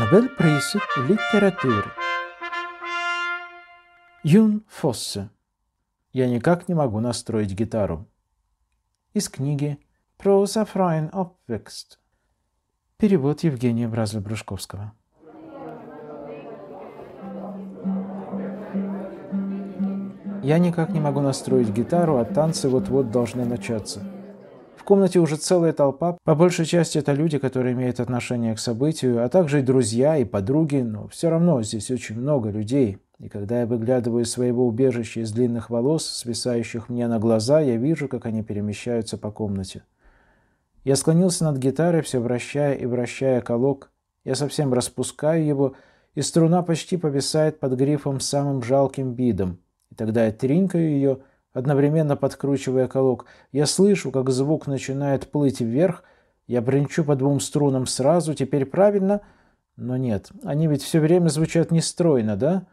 Nobel priset i litteratur. Юн Фоссе. Я никак не могу настроить гитару. Из книги «Проза Фрайн Опвекст». Перевод Евгения Бразля-Брюшковского. Я никак не могу настроить гитару, а танцы вот-вот должны начаться. В комнате уже целая толпа, по большей части это люди, которые имеют отношение к событию, а также и друзья, и подруги, но все равно здесь очень много людей. И когда я выглядываю из своего убежища из длинных волос, свисающих мне на глаза, я вижу, как они перемещаются по комнате. Я склонился над гитарой, все вращая и вращая колок. Я совсем распускаю его, и струна почти повисает под грифом самым жалким видом. И тогда я тринкаю ее – одновременно подкручивая колок. Я слышу, как звук начинает плыть вверх. Я бренчу по двум струнам сразу, теперь правильно. Но нет, они ведь все время звучат нестройно, да?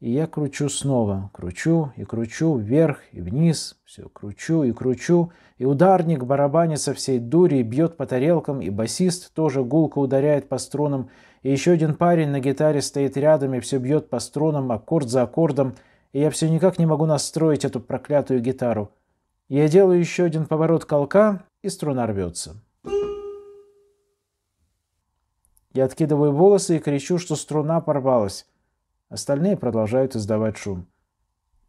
И я кручу снова, кручу и кручу, вверх и вниз, все кручу и кручу. И ударник барабанит со всей дури и бьет по тарелкам, и басист тоже гулко ударяет по струнам. И еще один парень на гитаре стоит рядом и все бьет по струнам, аккорд за аккордом – и я все никак не могу настроить эту проклятую гитару. Я делаю еще один поворот колка, и струна рвется. Я откидываю волосы и кричу, что струна порвалась. Остальные продолжают издавать шум.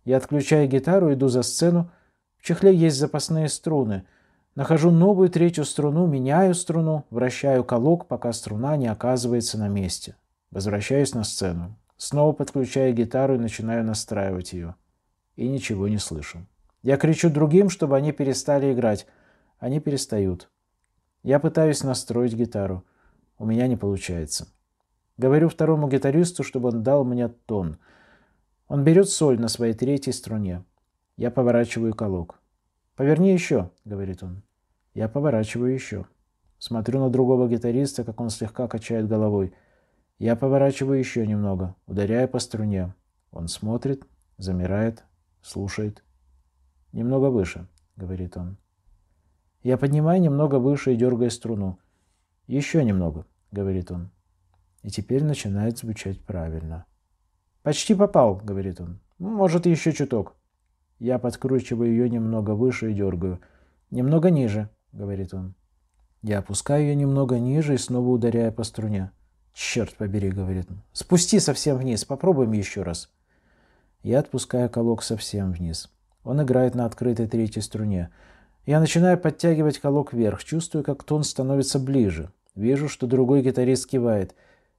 Я отключаю гитару, иду за сцену. В чехле есть запасные струны. Нахожу новую третью струну, меняю струну, вращаю колок, пока струна не оказывается на месте. Возвращаюсь на сцену. Снова подключаю гитару и начинаю настраивать ее. И ничего не слышу. Я кричу другим, чтобы они перестали играть. Они перестают. Я пытаюсь настроить гитару. У меня не получается. Говорю второму гитаристу, чтобы он дал мне тон. Он берет соль на своей третьей струне. Я поворачиваю колок. «Поверни еще», — говорит он. Я поворачиваю еще. Смотрю на другого гитариста, как он слегка качает головой — я поворачиваю еще немного, ударяя по струне. Он смотрит, замирает, слушает. «Немного выше», — говорит он. Я поднимаю немного выше и дергаю струну. «Еще немного», — говорит он. И теперь начинает звучать правильно. «Почти попал», — говорит он. «Может, еще чуток». Я подкручиваю ее немного выше и дергаю. «Немного ниже», — говорит он. Я опускаю ее немного ниже и снова ударяю по струне. «Черт побери», — говорит — «спусти совсем вниз, попробуем еще раз». Я отпускаю колок совсем вниз. Он играет на открытой третьей струне. Я начинаю подтягивать колок вверх, чувствую, как тон становится ближе. Вижу, что другой гитарист кивает.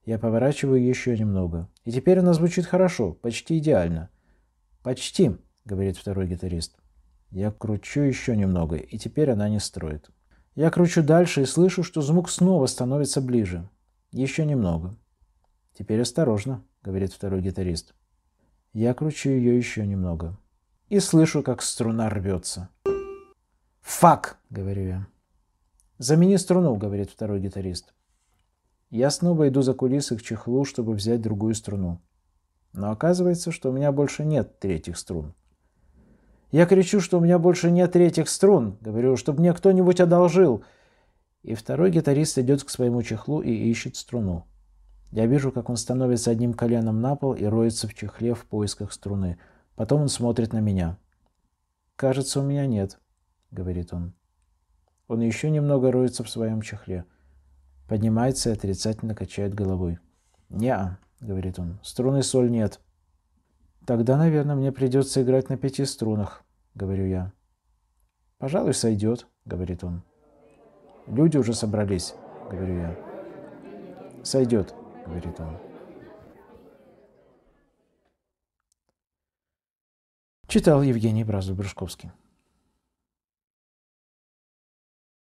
Я поворачиваю еще немного. И теперь она звучит хорошо, почти идеально. «Почти», — говорит второй гитарист. Я кручу еще немного, и теперь она не строит. Я кручу дальше и слышу, что звук снова становится ближе. Еще немного. Теперь осторожно, говорит второй гитарист. Я кручу ее еще немного. И слышу, как струна рвется. «Фак!» — говорю я. «Замени струну», — говорит второй гитарист. Я снова иду за кулисы к чехлу, чтобы взять другую струну. Но оказывается, что у меня больше нет третьих струн. Я кричу, что у меня больше нет третьих струн. Говорю, чтобы мне кто-нибудь одолжил. И второй гитарист идет к своему чехлу и ищет струну. Я вижу, как он становится одним коленом на пол и роется в чехле в поисках струны. Потом он смотрит на меня. «Кажется, у меня нет», — говорит он. Он еще немного роется в своем чехле. Поднимается и отрицательно качает головой. «Не-а», говорит он, — «струны соль нет». «Тогда, наверное, мне придется играть на пяти струнах», — говорю я. «Пожалуй, сойдет», — говорит он. Люди уже собрались, говорю я. Сойдет, говорит он. Читал Евгений Бразов-Брюшковский.